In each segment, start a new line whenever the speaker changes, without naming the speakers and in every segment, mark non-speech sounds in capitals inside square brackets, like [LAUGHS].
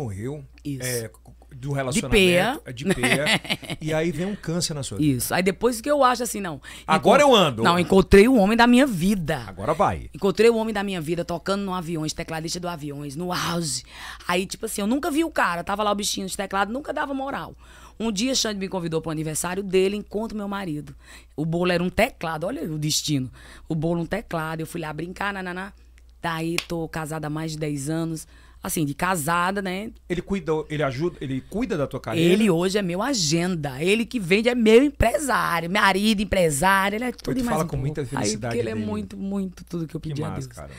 morreu. Isso. É, do relacionamento. É de pé. De [LAUGHS] e aí vem um câncer na sua vida. Isso. Aí depois que eu acho assim, não. Agora eu ando. Não, encontrei o homem da minha vida. Agora vai. Encontrei o homem da minha vida tocando no aviões, tecladista do aviões, no auge. Aí, tipo assim, eu nunca vi o cara. Tava lá o bichinho de teclado, nunca dava moral. Um dia, Xande me convidou para o aniversário dele, encontro meu marido. O bolo era um teclado, olha o destino. O bolo um teclado, eu fui lá brincar, nananá. Daí, tô casada há mais de 10 anos assim, de casada, né? Ele cuidou, ele ajuda, ele cuida da tua carreira. Ele hoje é meu agenda. Ele que vende é meu empresário, marido, empresário, ele é tudo Pô, tu fala um com pouco. muita felicidade Aí, ele é dele. é muito, muito tudo que eu pedi que massa, a Deus. Cara.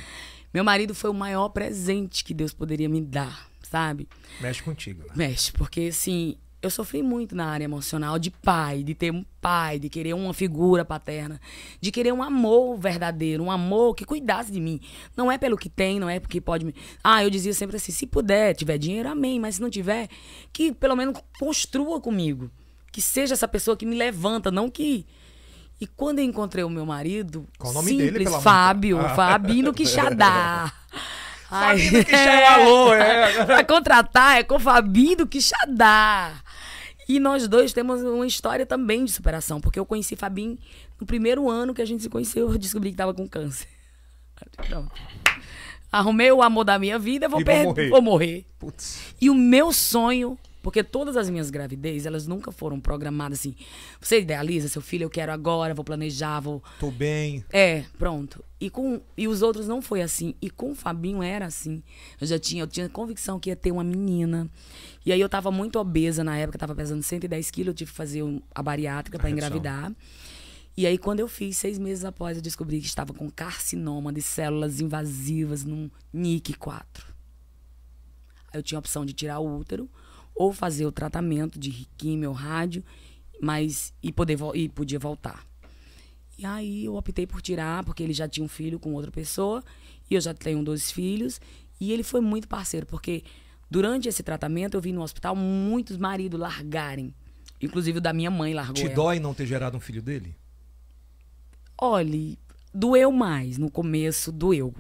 Meu marido foi o maior presente que Deus poderia me dar, sabe? Mexe contigo. Né? Mexe, porque assim, eu sofri muito na área emocional de pai, de ter um pai, de querer uma figura paterna, de querer um amor verdadeiro, um amor que cuidasse de mim. Não é pelo que tem, não é porque pode me. Ah, eu dizia sempre assim: se puder, tiver dinheiro, amém, mas se não tiver, que pelo menos construa comigo. Que seja essa pessoa que me levanta, não que. E quando eu encontrei o meu marido, Qual o nome simples, dele, pela Fábio, ah. Fabino Quixadá.
[LAUGHS] Fabino Quixadá, é, alô, é. [LAUGHS]
Pra contratar é com Fabino Quixadá. E nós dois temos uma história também de superação, porque eu conheci Fabim no primeiro ano que a gente se conheceu, eu descobri que estava com câncer. Arrumei o amor da minha vida, vou, e vou morrer. Vou morrer. Putz. E o meu sonho porque todas as minhas gravidez, elas nunca foram programadas assim. Você idealiza seu filho, eu quero agora, vou planejar, vou. Tô bem. É, pronto. E com e os outros não foi assim. E com o Fabinho era assim. Eu já tinha, eu tinha convicção que ia ter uma menina. E aí eu tava muito obesa na época, tava pesando 110 quilos, eu tive que fazer a bariátrica para engravidar. E aí, quando eu fiz, seis meses após, eu descobri que estava com carcinoma de células invasivas num NIC 4. Aí eu tinha a opção de tirar o útero ou fazer o tratamento de ou rádio, mas e poder e podia voltar. E aí eu optei por tirar, porque ele já tinha um filho com outra pessoa, e eu já tenho dois filhos, e ele foi muito parceiro, porque durante esse tratamento eu vi no hospital muitos maridos largarem, inclusive o da minha mãe largou. Te ela. dói não ter gerado um filho dele? Olhe, doeu mais no começo, doeu.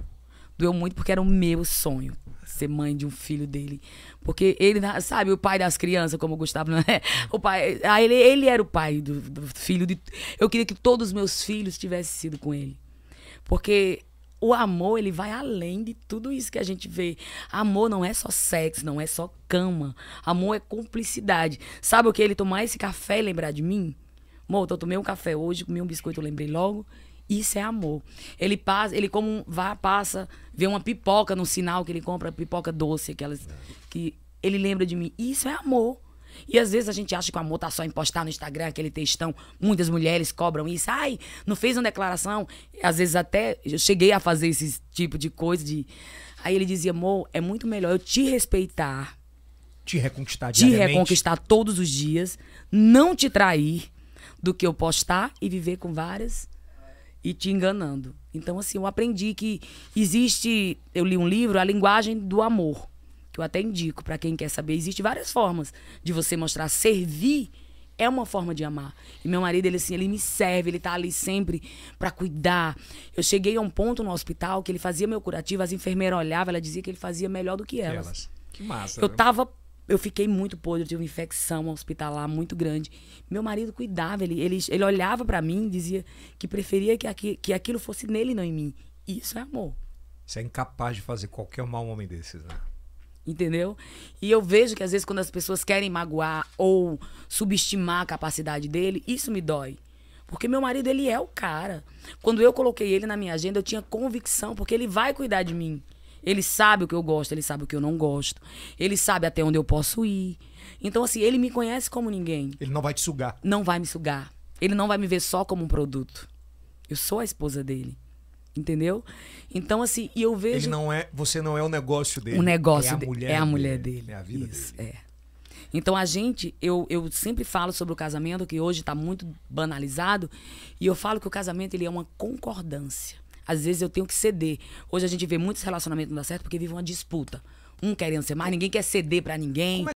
Doeu muito porque era o meu sonho ser mãe de um filho dele. Porque ele, sabe, o pai das crianças, como o Gustavo não é? O pai, ah, ele, ele era o pai do, do filho. De, eu queria que todos os meus filhos tivessem sido com ele. Porque o amor, ele vai além de tudo isso que a gente vê. Amor não é só sexo, não é só cama. Amor é cumplicidade. Sabe o que? Ele tomar esse café e lembrar de mim? Mô, eu tomei um café hoje, comi um biscoito, eu lembrei logo. Isso é amor. Ele passa, ele como vai, passa, vê uma pipoca no sinal que ele compra pipoca doce, aquelas que ele lembra de mim. Isso é amor. E às vezes a gente acha que o amor tá só em postar no Instagram aquele textão. Muitas mulheres cobram isso. Ai, não fez uma declaração. Às vezes até eu cheguei a fazer esse tipo de coisa de Aí ele dizia: "Amor, é muito melhor eu te respeitar, te reconquistar te reconquistar todos os dias, não te trair, do que eu postar e viver com várias e te enganando. Então, assim, eu aprendi que existe. Eu li um livro, A Linguagem do Amor, que eu até indico para quem quer saber. Existem várias formas de você mostrar. Servir é uma forma de amar. E meu marido, ele assim, ele me serve, ele tá ali sempre para cuidar. Eu cheguei a um ponto no hospital que ele fazia meu curativo, as enfermeiras olhavam, ela dizia que ele fazia melhor do que elas. elas. Que massa. Eu né? tava eu fiquei muito podre, tive uma infecção hospitalar muito grande. Meu marido cuidava, ele, ele, ele olhava para mim e dizia que preferia que, aqui, que aquilo fosse nele, não em mim. Isso é amor. Você é incapaz de fazer qualquer mal homem desses, né? Entendeu? E eu vejo que às vezes quando as pessoas querem magoar ou subestimar a capacidade dele, isso me dói. Porque meu marido, ele é o cara. Quando eu coloquei ele na minha agenda, eu tinha convicção, porque ele vai cuidar de mim. Ele sabe o que eu gosto, ele sabe o que eu não gosto. Ele sabe até onde eu posso ir. Então, assim, ele me conhece como ninguém. Ele não vai te sugar. Não vai me sugar. Ele não vai me ver só como um produto. Eu sou a esposa dele. Entendeu? Então, assim, e eu vejo. Ele não é. Você não é o negócio dele. O negócio é dele. Mulher é a mulher dele. dele. É a vida Isso, dele. É. Então a gente, eu, eu sempre falo sobre o casamento, que hoje está muito banalizado, e eu falo que o casamento ele é uma concordância. Às vezes eu tenho que ceder. Hoje a gente vê muitos relacionamentos não dar certo porque vive uma disputa. Um querendo ser mais, ninguém quer ceder para ninguém. É